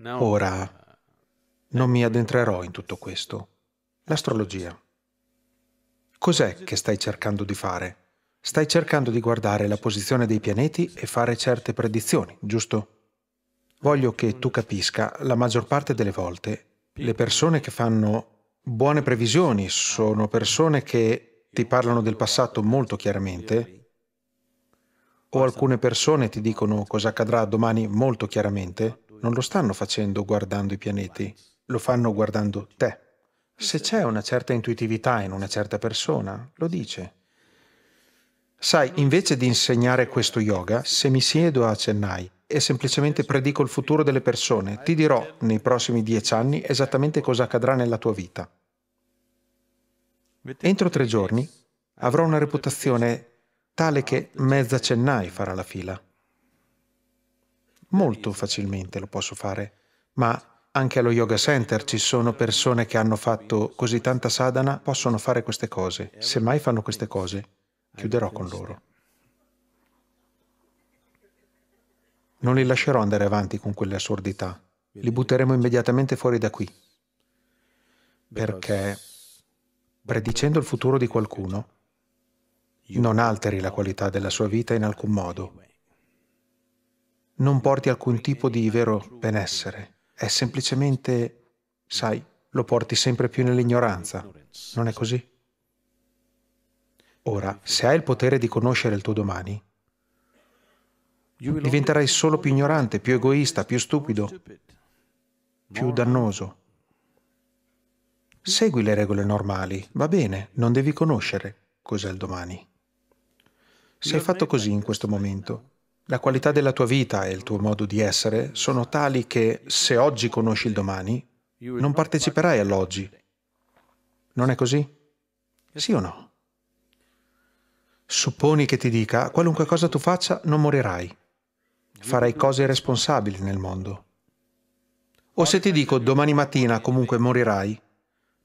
Ora eh. non mi addentrerò in tutto questo. L'astrologia. Cos'è che stai cercando di fare? Stai cercando di guardare la posizione dei pianeti e fare certe predizioni, giusto? Voglio che tu capisca, la maggior parte delle volte, le persone che fanno buone previsioni sono persone che ti parlano del passato molto chiaramente o alcune persone ti dicono cosa accadrà domani molto chiaramente, esatto non lo stanno facendo guardando i pianeti, lo fanno guardando te. Se c'è una certa intuitività in una certa persona, lo dice. Sai, invece di insegnare questo yoga, se mi siedo a Chennai e semplicemente predico il futuro delle persone, ti dirò nei prossimi dieci anni esattamente cosa accadrà nella tua vita. Entro tre giorni avrò una reputazione tale che mezza Chennai farà la fila. Molto facilmente lo posso fare. Ma anche allo Yoga Center ci sono persone che hanno fatto così tanta sadhana, possono fare queste cose. Se mai fanno queste cose, chiuderò con loro. Non li lascerò andare avanti con quelle assurdità. Li butteremo immediatamente fuori da qui. Perché predicendo il futuro di qualcuno, non alteri la qualità della sua vita in alcun modo non porti alcun tipo di vero benessere, è semplicemente, sai, lo porti sempre più nell'ignoranza, non è così? Ora, se hai il potere di conoscere il tuo domani, diventerai solo più ignorante, più egoista, più stupido, più dannoso. Segui le regole normali, va bene, non devi conoscere cos'è il domani. Se hai fatto così in questo momento, la qualità della tua vita e il tuo modo di essere sono tali che se oggi conosci il domani, non parteciperai all'oggi. Non è così? Sì o no? Supponi che ti dica, qualunque cosa tu faccia, non morirai. Farai cose responsabili nel mondo. O se ti dico, domani mattina comunque morirai,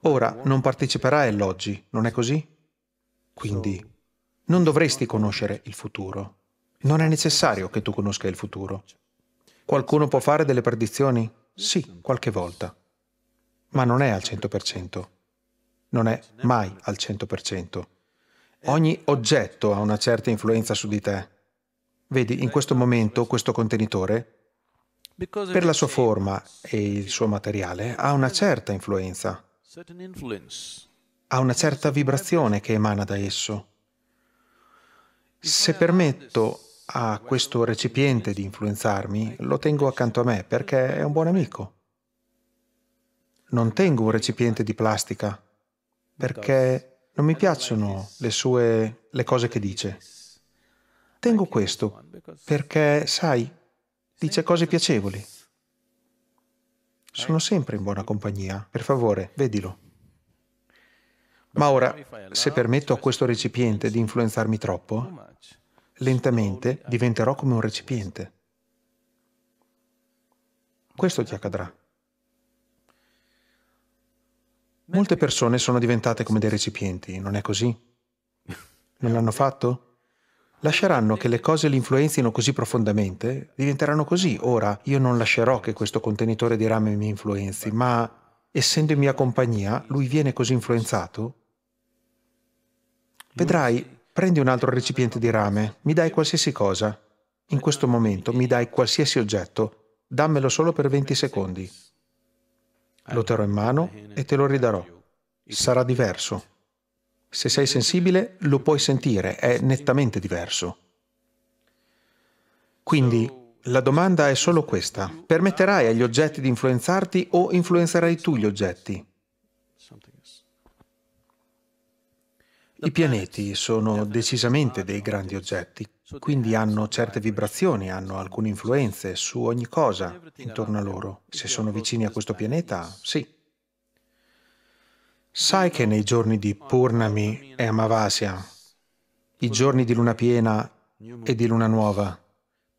ora non parteciperai all'oggi, non è così? Quindi, non dovresti conoscere il futuro non è necessario che tu conosca il futuro. Qualcuno può fare delle predizioni? Sì, qualche volta. Ma non è al 100%. Non è mai al 100%. Ogni oggetto ha una certa influenza su di te. Vedi, in questo momento questo contenitore, per la sua forma e il suo materiale, ha una certa influenza. Ha una certa vibrazione che emana da esso. Se permetto a questo recipiente di influenzarmi, lo tengo accanto a me perché è un buon amico. Non tengo un recipiente di plastica perché non mi piacciono le sue le cose che dice. Tengo questo perché, sai, dice cose piacevoli. Sono sempre in buona compagnia. Per favore, vedilo. Ma ora, se permetto a questo recipiente di influenzarmi troppo, lentamente diventerò come un recipiente. Questo ti accadrà. Molte persone sono diventate come dei recipienti, non è così? Non l'hanno fatto? Lasceranno che le cose li influenzino così profondamente, diventeranno così. Ora, io non lascerò che questo contenitore di rame mi influenzi, ma essendo in mia compagnia, lui viene così influenzato. Vedrai Prendi un altro recipiente di rame, mi dai qualsiasi cosa. In questo momento mi dai qualsiasi oggetto, dammelo solo per 20 secondi. Lo terrò in mano e te lo ridarò. Sarà diverso. Se sei sensibile, lo puoi sentire, è nettamente diverso. Quindi, la domanda è solo questa. Permetterai agli oggetti di influenzarti o influenzerai tu gli oggetti? I pianeti sono decisamente dei grandi oggetti, quindi hanno certe vibrazioni, hanno alcune influenze su ogni cosa intorno a loro. Se sono vicini a questo pianeta, sì. Sai che nei giorni di Purnami e Amavasya, i giorni di luna piena e di luna nuova,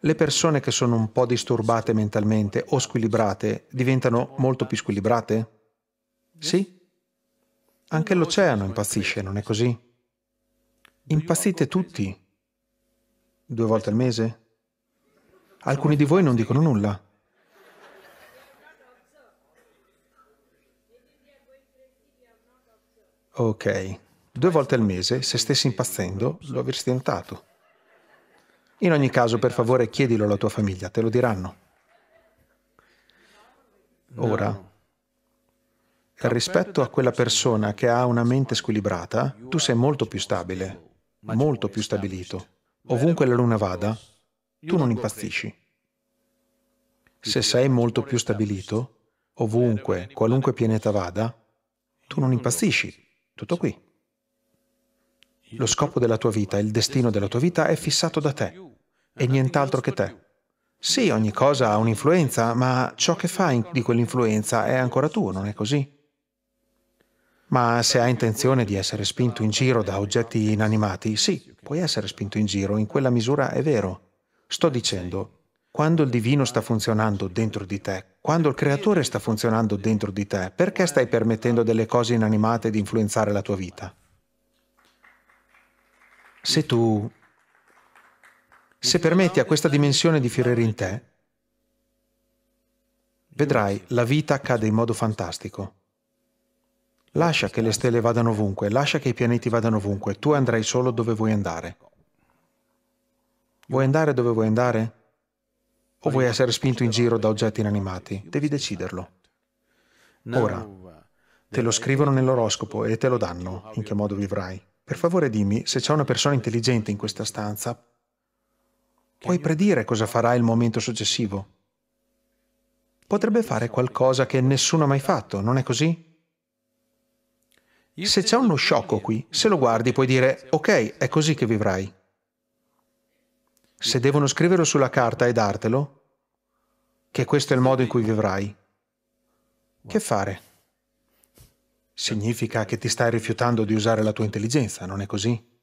le persone che sono un po' disturbate mentalmente o squilibrate diventano molto più squilibrate? Sì? Anche l'oceano impazzisce, non è così? Impazzite tutti? Due volte al mese? Alcuni di voi non dicono nulla. Ok, due volte al mese, se stessi impazzendo, lo avresti notato. In ogni caso, per favore, chiedilo alla tua famiglia, te lo diranno. Ora, rispetto a quella persona che ha una mente squilibrata, tu sei molto più stabile molto più stabilito. Ovunque la luna vada, tu non impazzisci. Se sei molto più stabilito, ovunque, qualunque pianeta vada, tu non impazzisci. Tutto qui. Lo scopo della tua vita, il destino della tua vita è fissato da te e nient'altro che te. Sì, ogni cosa ha un'influenza, ma ciò che fai di quell'influenza è ancora tuo, non è così? Ma se hai intenzione di essere spinto in giro da oggetti inanimati, sì, puoi essere spinto in giro, in quella misura è vero. Sto dicendo, quando il divino sta funzionando dentro di te, quando il creatore sta funzionando dentro di te, perché stai permettendo delle cose inanimate di influenzare la tua vita? Se tu... Se permetti a questa dimensione di fiorire in te, vedrai la vita accade in modo fantastico. Lascia che le stelle vadano ovunque, lascia che i pianeti vadano ovunque, tu andrai solo dove vuoi andare. Vuoi andare dove vuoi andare? O vuoi essere spinto in giro da oggetti inanimati? Devi deciderlo. Ora, te lo scrivono nell'oroscopo e te lo danno, in che modo vivrai. Per favore dimmi se c'è una persona intelligente in questa stanza. Puoi predire cosa farà il momento successivo? Potrebbe fare qualcosa che nessuno ha mai fatto, non è così? Se c'è uno sciocco qui, se lo guardi puoi dire ok, è così che vivrai. Se devono scriverlo sulla carta e dartelo, che questo è il modo in cui vivrai, che fare? Significa che ti stai rifiutando di usare la tua intelligenza, non è così?